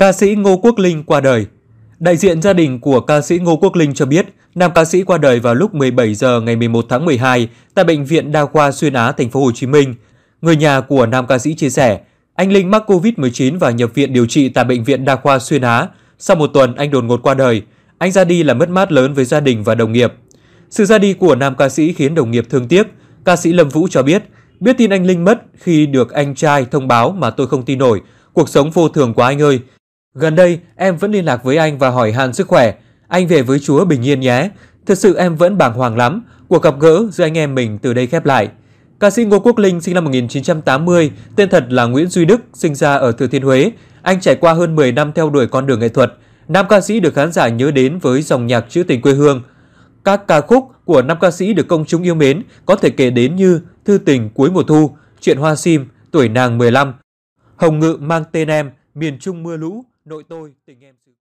Ca sĩ Ngô Quốc Linh qua đời Đại diện gia đình của ca sĩ Ngô Quốc Linh cho biết, nam ca sĩ qua đời vào lúc 17 giờ ngày 11 tháng 12 tại bệnh viện Đa khoa Xuyên Á thành phố Hồ Chí Minh. Người nhà của nam ca sĩ chia sẻ, anh Linh mắc Covid-19 và nhập viện điều trị tại bệnh viện Đa khoa Xuyên Á. Sau một tuần anh đột ngột qua đời. Anh ra đi là mất mát lớn với gia đình và đồng nghiệp. Sự ra đi của nam ca sĩ khiến đồng nghiệp thương tiếc. Ca sĩ Lâm Vũ cho biết, biết tin anh Linh mất khi được anh trai thông báo mà tôi không tin nổi. Cuộc sống vô thường quá anh ơi, Gần đây, em vẫn liên lạc với anh và hỏi han sức khỏe. Anh về với Chúa bình yên nhé. Thật sự em vẫn bàng hoàng lắm. Cuộc gặp gỡ giữa anh em mình từ đây khép lại. Ca sĩ Ngô Quốc Linh sinh năm 1980, tên thật là Nguyễn Duy Đức, sinh ra ở Thừa Thiên Huế. Anh trải qua hơn 10 năm theo đuổi con đường nghệ thuật. Nam ca sĩ được khán giả nhớ đến với dòng nhạc trữ tình quê hương. Các ca khúc của nam ca sĩ được công chúng yêu mến có thể kể đến như Thư tình cuối mùa thu, Chuyện hoa sim, Tuổi nàng 15, Hồng ngự mang tên em, miền Trung mưa lũ, nội tôi, tỉnh em xứ